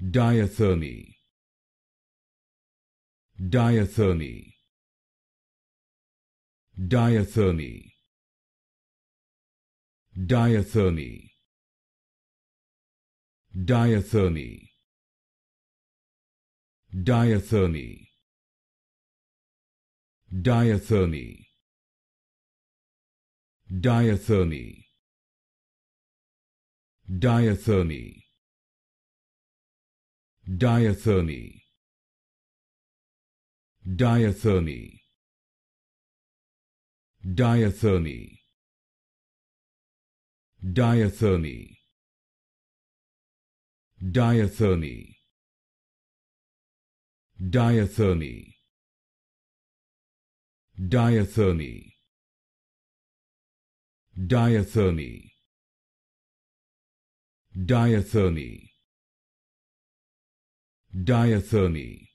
diathermy diathermy diathermy diathermy diathermy diathermy diathermy diathermy diathermy diathermy diathermy diathermy diathermy diathermy diathermy diathermy diathermy diathermy diathermy